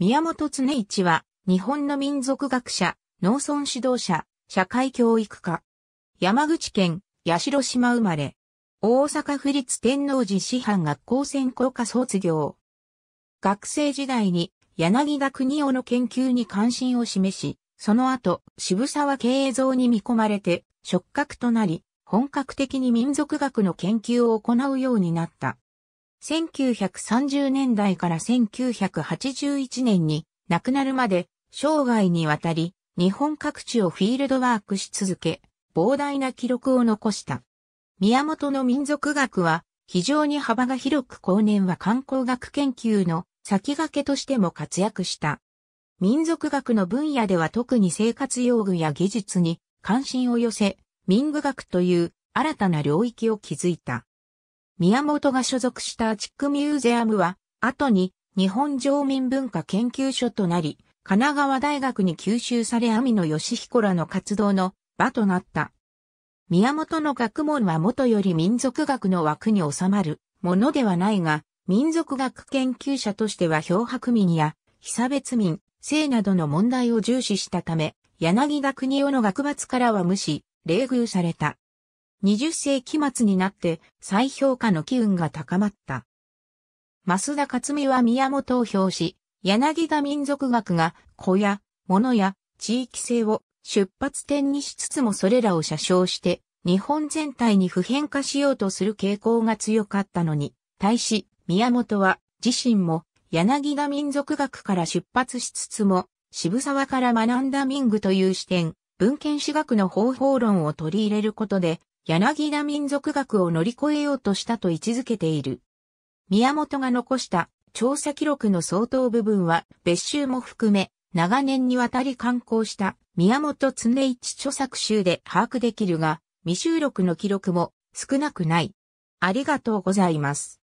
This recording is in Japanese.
宮本恒一は、日本の民族学者、農村指導者、社会教育家。山口県、八代島生まれ。大阪府立天王寺師範学校専攻科卒業。学生時代に、柳田国夫の研究に関心を示し、その後、渋沢慶三に見込まれて、触覚となり、本格的に民族学の研究を行うようになった。1930年代から1981年に亡くなるまで生涯にわたり日本各地をフィールドワークし続け、膨大な記録を残した。宮本の民族学は非常に幅が広く後年は観光学研究の先駆けとしても活躍した。民族学の分野では特に生活用具や技術に関心を寄せ、民具学という新たな領域を築いた。宮本が所属したアチックミューゼアムは、後に日本常民文化研究所となり、神奈川大学に吸収され網野義彦らの活動の場となった。宮本の学問は元より民族学の枠に収まるものではないが、民族学研究者としては漂白民や被差別民、性などの問題を重視したため、柳田国夫の学罰からは無視、冷遇された。20世紀末になって再評価の機運が高まった。増田勝美は宮本を表し、柳田民族学が子や物や地域性を出発点にしつつもそれらを写唱して日本全体に普遍化しようとする傾向が強かったのに、対し宮本は自身も柳田民族学から出発しつつも渋沢から学んだ民具という視点、文献史学の方法論を取り入れることで柳田民族学を乗り越えようとしたと位置づけている。宮本が残した調査記録の相当部分は別集も含め長年にわたり刊行した宮本常一著作集で把握できるが未収録の記録も少なくない。ありがとうございます。